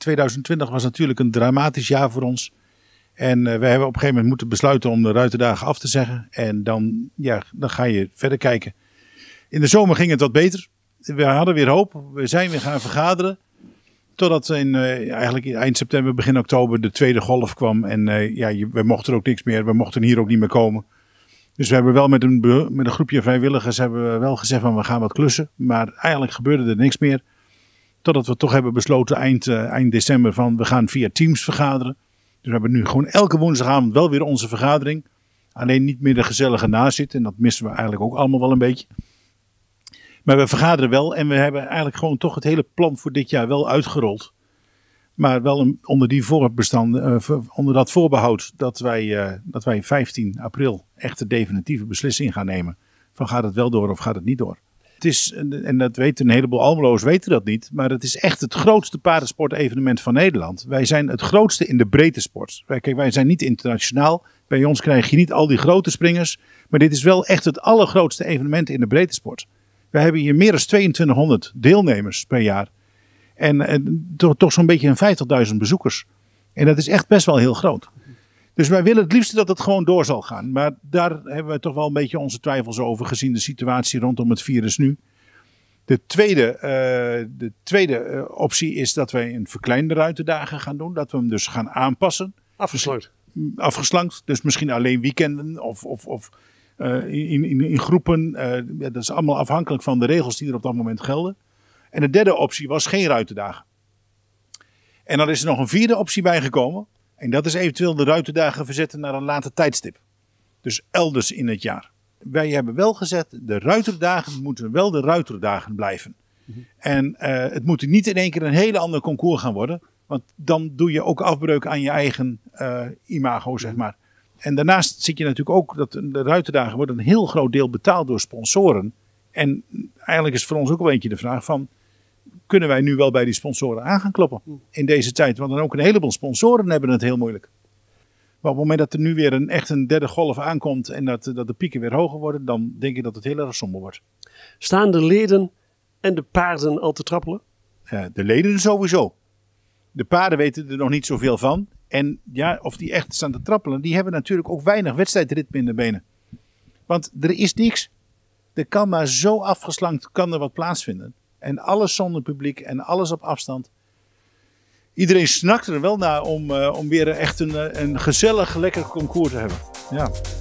2020 was natuurlijk een dramatisch jaar voor ons. En eh, we hebben op een gegeven moment moeten besluiten om de ruitendagen af te zeggen. En dan, ja, dan ga je verder kijken. In de zomer ging het wat beter. We hadden weer hoop. We zijn weer gaan vergaderen. Totdat in, eh, eigenlijk eind september, begin oktober de tweede golf kwam. En eh, ja, we mochten er ook niks meer. We mochten hier ook niet meer komen. Dus we hebben wel met een, met een groepje vrijwilligers hebben we wel gezegd van we gaan wat klussen. Maar eigenlijk gebeurde er niks meer. Totdat we toch hebben besloten eind, eh, eind december van we gaan via Teams vergaderen. Dus we hebben nu gewoon elke woensdagavond wel weer onze vergadering. Alleen niet meer de gezellige nazit. En dat missen we eigenlijk ook allemaal wel een beetje. Maar we vergaderen wel en we hebben eigenlijk gewoon toch het hele plan voor dit jaar wel uitgerold. Maar wel onder, die eh, onder dat voorbehoud dat wij, eh, dat wij 15 april echt de definitieve beslissing gaan nemen. Van gaat het wel door of gaat het niet door. Het is, en dat weten een heleboel Almelo's weten dat niet, maar het is echt het grootste paardensportevenement van Nederland. Wij zijn het grootste in de breedte sport. Wij, kijk, wij zijn niet internationaal. Bij ons krijg je niet al die grote springers. Maar dit is wel echt het allergrootste evenement in de breedte sport. We hebben hier meer dan 2200 deelnemers per jaar. En, toch, zo'n beetje een 50.000 bezoekers. En dat is echt best wel heel groot. Dus wij willen het liefst dat het gewoon door zal gaan. Maar daar hebben we toch wel een beetje onze twijfels over gezien de situatie rondom het virus nu. De tweede, eh, de tweede eh, optie is dat wij een verkleinde ruitendagen gaan doen. Dat we hem dus gaan aanpassen. Afgesloten. Afgeslankt. Dus misschien alleen weekenden of, of, of eh, in, in, in, groepen. dat is allemaal afhankelijk van de regels die er op dat moment gelden. En de derde optie was geen ruitendagen. En dan is er nog een vierde optie bijgekomen. En dat is eventueel de Ruiterdagen verzetten naar een later tijdstip. Dus elders in het jaar. Wij hebben wel gezet, de ruiterdagen moeten wel de ruiterdagen blijven. En eh, het moet niet in één keer een hele ander concours gaan worden. Want dan doe je ook afbreuk aan je eigen eh, imago, zeg mhm. maar. En daarnaast zie je natuurlijk ook dat de ruiterdagen worden een heel groot deel betaald door sponsoren. En eigenlijk is voor ons ook wel eentje de vraag van kunnen wij nu wel bij die sponsoren aan gaan kloppen hm. in deze tijd. Want dan ook een heleboel sponsoren hebben het heel moeilijk. Maar op het moment dat er nu weer een, echt een derde golf aankomt en dat, dat de pieken weer hoger worden, dan denk ik dat het heel erg somber wordt. Staan de leden en de paarden al te trappelen? de leden sowieso. De paarden weten er nog niet zoveel van. En ja, of die echt staan te trappelen, die hebben natuurlijk ook weinig wedstrijdritme in de benen. Want er is niks. Er kan maar zo afgeslankt kan er wat plaatsvinden. En alles zonder publiek en alles op afstand. Iedereen snakt er wel naar om, eh, om weer echt een, eh, een gezellig, lekker concours te hebben. Ja.